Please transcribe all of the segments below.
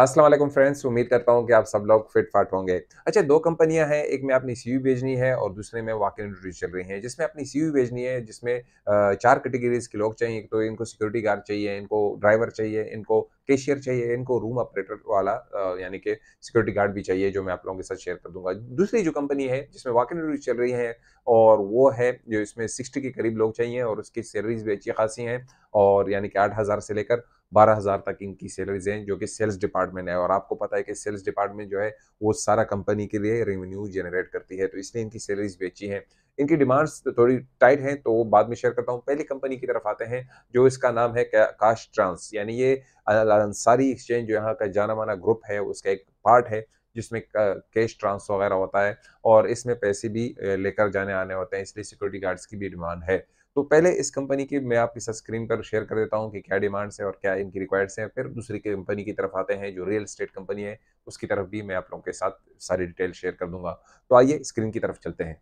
अस्सलाम वालेकुम फ्रेंड्स उम्मीद करता हूँ कि आप सब लोग फिट फाट होंगे अच्छा दो कंपनियां हैं एक में अपनी सी भेजनी है और दूसरे में वाक इंट्रोड्यूस चल रही हैं जिसमें अपनी सी भेजनी है जिसमें चार कैटेगरीज के लोग चाहिए तो इनको सिक्योरिटी गार्ड चाहिए इनको ड्राइवर चाहिए इनको कैशियर चाहिए इनको रूम ऑपरेटर वाला यानी कि सिक्योरिटी गार्ड भी चाहिए जो मैं आप लोगों के साथ शेयर कर दूंगा दूसरी जो कंपनी है जिसमें वाक इंटरव्यू चल रही है और वो है जो इसमें सिक्सटी के करीब लोग चाहिए और उसकी सैलरीज भी अच्छी खासी हैं और यानी कि आठ हज़ार से लेकर बारह हज़ार तक इनकी सैलरीज हैं जो कि सेल्स डिपार्टमेंट है और आपको पता है कि सेल्स डिपार्टमेंट जो है वो सारा कंपनी के लिए रेवेन्यू जनरेट करती है तो इसलिए इनकी सैलरीज बेची हैं इनकी डिमांड्स तो थोड़ी टाइट हैं तो बाद में शेयर करता हूँ पहली कंपनी की तरफ आते हैं जो इसका नाम है काश ट्रांस यानी ये अंसारी एक्सचेंज जो यहाँ का जाना माना ग्रुप है उसका एक पार्ट है जिसमें कैश ट्रांस वगैरह होता है और इसमें पैसे भी लेकर जाने आने होते हैं इसलिए सिक्योरिटी गार्ड्स की भी डिमांड है तो पहले इस कंपनी की मैं आपके साथ स्क्रीन पर शेयर कर देता हूँ कि क्या डिमांड्स हैं और क्या इनकी रिक्वायर्ड्स हैं फिर दूसरी कंपनी की तरफ आते हैं जो रियल इस्टेट कंपनी है उसकी तरफ भी मैं आप लोगों के साथ सारी डिटेल शेयर कर दूंगा तो आइए स्क्रीन की तरफ चलते हैं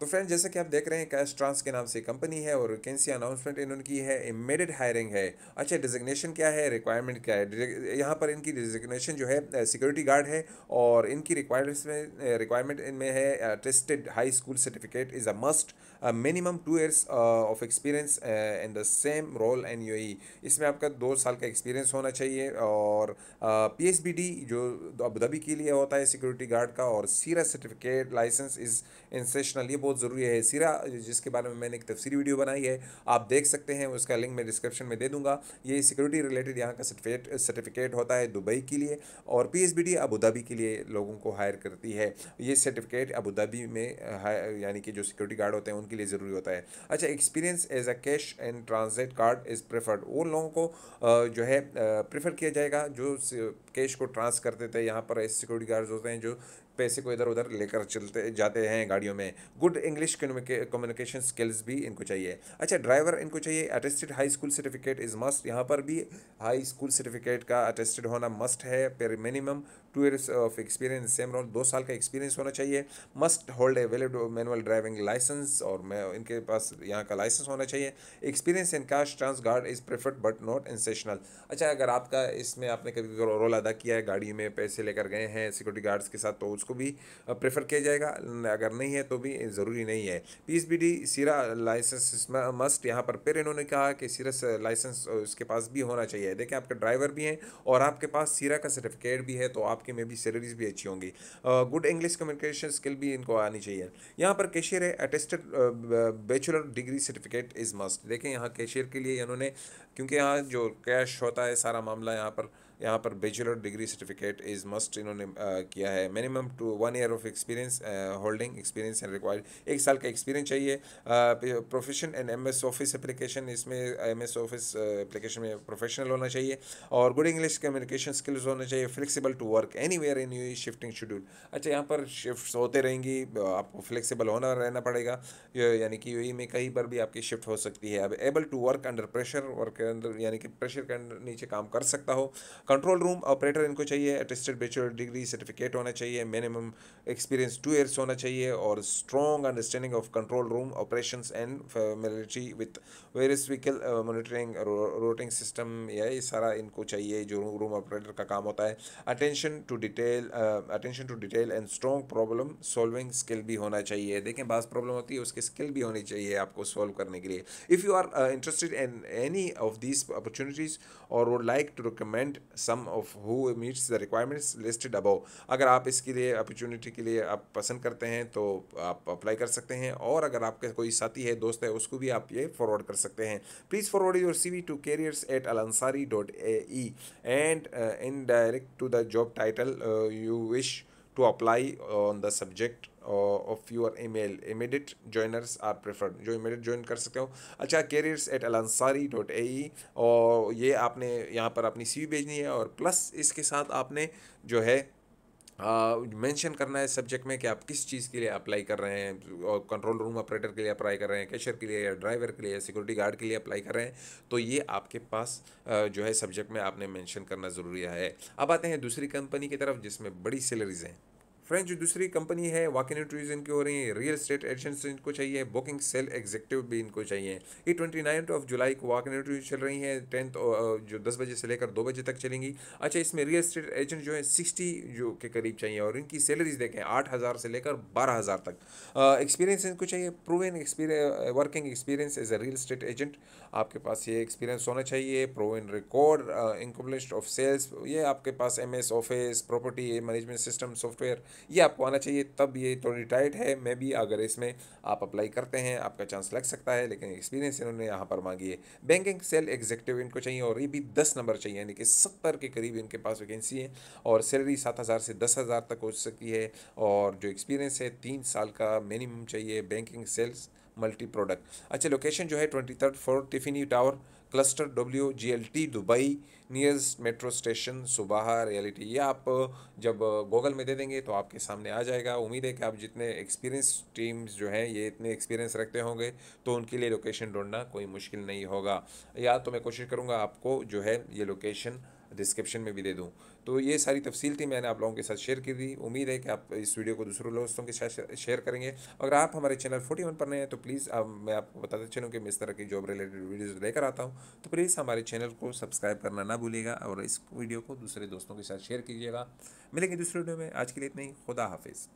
तो फ्रेंड जैसा कि आप देख रहे हैं कैश ट्रांस के नाम से कंपनी है और वैकेंसी अनाउंसमेंट इन्होंने की है इमेडिट हायरिंग है अच्छा डिजिग्नेशन क्या है रिक्वायरमेंट क्या है यहाँ पर इनकी डिजिग्नेशन जो है सिक्योरिटी गार्ड है और इनकी रिक्वायरमेंट्स में रिक्वायरमेंट इनमें है tested high school certificate is a must minimum two years of experience in the same role एन यू इसमें आपका दो साल का एक्सपीरियंस होना चाहिए और पी एस बी डी जो अबूधाबी के लिए होता है सिक्योरिटी गार्ड का और सीरा सर्टिफिकेट लाइसेंस इज़ इंसेशनल ये बहुत ज़रूरी है सीरा जिसके बारे में मैंने एक तफसरी वीडियो बनाई है आप देख सकते हैं उसका लिंक मैं डिस्क्रिप्शन में दे दूंगा ये सिक्योरिटी रिलेटेड यहाँ का सर्टिफिकेट सर्टिफिकेट होता है दुबई के लिए और P S B D Abu के लिए लोगों को हायर करती है ये सर्टिफिकेट अबूधाबी में यानी कि जो सिक्योरिटी गार्ड होते हैं उनके लिए ज़रूरी होता है अच्छा experience as a cash and transit card is preferred उन लोगों को जो है प्रेफर किया जाएगा जो कैश को ट्रांस करते थे यहाँ पर ऐसे सिक्योरिटी गार्ड्स होते हैं जो पैसे को इधर उधर लेकर चलते जाते हैं गाड़ियों में गुड इंग्लिश कम्युनिकेशन स्किल्स भी इनको चाहिए अच्छा ड्राइवर इनको चाहिए attested high school certificate is must यहाँ पर भी हाई स्कूल सर्टिफिकेट का अटेस्टेड होना मस्ट है पर minimum two years of experience same role दो साल का एक्सपीरियंस होना चाहिए must hold a valid manual driving licence और मैं इनके पास यहाँ का लाइसेंस होना चाहिए experience in cash trans guard is preferred but not essential अच्छा अगर आपका इसमें आपने कभी रोल अदा किया है गाड़ी में पैसे लेकर गए हैं सिक्योरिटी गार्ड्स के साथ तो उसको उसको भी प्रेफर किया जाएगा अगर नहीं है तो भी ज़रूरी नहीं है पीएसबीडी सीरा लाइसेंस मस्ट यहाँ पर फिर इन्होंने कहा कि सीरा लाइसेंस उसके पास भी होना चाहिए देखें आपके ड्राइवर भी हैं और आपके पास सीरा का सर्टिफिकेट भी है तो आपके में भी सैलरीज भी अच्छी होंगी गुड इंग्लिश कम्युनिकेशन स्किल भी इनको आनी चाहिए यहाँ पर कैशियर है attested bachelor degree certificate is must देखें यहाँ कैशियर के लिए इन्होंने क्योंकि यहाँ जो कैश होता है सारा मामला यहाँ पर यहाँ पर bachelor degree certificate is must इन्होंने किया है minimum two one year of experience holding experience and required एक साल का एक्सपीरियंस चाहिए profession and M S office application इसमें एम एस ऑफिस एप्लीकेशन में प्रोफेशनल होना चाहिए और गुड इंग्लिश कम्युनिकेशन स्किल्स होना चाहिए flexible to work anywhere in you shifting schedule अच्छा यहाँ पर शिफ्ट होते रहेंगी आपको फ्लेक्सिबल होना रहना पड़ेगा यानी कि यू में कहीं पर भी आपकी शिफ्ट हो सकती है अब able to work under pressure work under यानी कि प्रेशर के अंडर नीचे काम कर सकता हो कंट्रोल रूम ऑपरेटर इनको चाहिए अटेस्टेड बेचुलर डिग्री सर्टिफिकेट होना चाहिए मिनिमम एक्सपीरियंस टू ईयर्स होना चाहिए और strong understanding of control room operation and military with various vehicle monitoring routing system या ये सारा इनको चाहिए जो रूम ऑपरेटर का काम होता है attention to detail attention to detail and strong problem solving skill भी होना चाहिए देखें बास प्रॉब्लम होती है उसकी स्किल भी होनी चाहिए आपको सॉल्व करने के लिए if you are interested in any of these opportunities और would like to recommend some of who meets the requirements listed above अगर आप इसके लिए अपॉर्चुनिटी के लिए आप पसंद करते हैं तो आप अप्लाई कर सकते हैं और अगर आपके कोई साथी है दोस्त है उसको भी आप ये फॉरवर्ड कर सकते हैं please forward your C V to careers at Al Ansari dot A E and in direct to the job title you wish to apply on the subject of your email immediate joiners are preferred जो immediate join कर सकते हो अच्छा careers at Alansari dot A E और ये आपने यहाँ पर अपनी सी भेजनी है और प्लस इसके साथ आपने जो है मेंशन करना है सब्जेक्ट में कि आप किस चीज़ के लिए अप्लाई कर रहे हैं और कंट्रोल रूम ऑपरेटर के लिए अप्लाई कर रहे हैं कैशर के लिए या ड्राइवर के लिए या सिक्योरिटी गार्ड के लिए अप्लाई कर रहे हैं तो ये आपके पास जो है सब्जेक्ट में आपने मेंशन करना ज़रूरी है अब आते हैं दूसरी कंपनी की तरफ जिसमें बड़ी सैलरीज हैं फ्रेंच जो दूसरी कंपनी है वाकिन ट्रीज इनकी हो रही है रियल स्टेट एडिशंस इनको चाहिए बुकिंग सेल एग्जीक्यूटिव भी इनको चाहिए ये ट्वेंटी नाइन्थ ऑफ जुलाई को वाकिन ट्रीज चल रही है टेंथ जो दस बजे से लेकर दो बजे तक चलेंगी अच्छा इसमें रियल स्टेट एजेंट जो है सिक्सटी जो के करीब चाहिए और इनकी सैलरीज देखें आठ हज़ार से लेकर बारह हज़ार तक एक्सपीरियंस इनको चाहिए proven experience working experience as a real estate agent आपके पास ये एक्सपीरियंस होना चाहिए proven record accomplished of sales ये आपके पास M S office property management system software ये आपको आना चाहिए तब ये थोड़ी रिटायर्ड है मे बी अगर इसमें आप अप्लाई करते हैं आपका चांस लग सकता है लेकिन एक्सपीरियंस इन्होंने यहाँ पर मांगी है बैंकिंग सेल एग्जीक्यूटिव इनको चाहिए और ये भी दस नंबर चाहिए यानी कि सत्तर के करीब इनके पास वैकेंसी है और सैलरी सात हज़ार से दस हज़ार तक हो सकती है और जो एक्सपीरियंस है तीन साल का मिनिमम चाहिए बैंकिंग सेल्स मल्टी प्रोडक्ट अच्छा लोकेशन जो है twenty third four Tiffany tower cluster W G L T Dubai nearest metro station Sobha realty ये आप जब गूगल में दे देंगे तो आपके सामने आ जाएगा उम्मीद है कि आप जितने एक्सपीरियंस टीम्स जो हैं ये इतने एक्सपीरियंस रखते होंगे तो उनके लिए लोकेशन ढूंढना कोई मुश्किल नहीं होगा या तो मैं कोशिश करूँगा आपको जो है ये लोकेशन डिस्क्रिप्शन में भी दे दूँ तो ये सारी तफसील थी मैंने आप लोगों के साथ शेयर की थी उम्मीद है कि आप इस वीडियो को दूसरों दोस्तों के साथ शेयर करेंगे अगर आप हमारे चैनल फोर्टी वन पर नए हैं तो प्लीज़ आप मैं आपको बताते चलूँ कि मैं इस तरह की जॉब रिलेटेड वीडियोज़ लेकर आता हूँ तो प्लीज़ हमारे चैनल को सब्सक्राइब करना ना भूलिएगा और इस वीडियो को दूसरे दोस्तों के साथ शेयर कीजिएगा मिलेंगे दूसरे वीडियो में आज के लिए इतना ही खुदा हाफिज़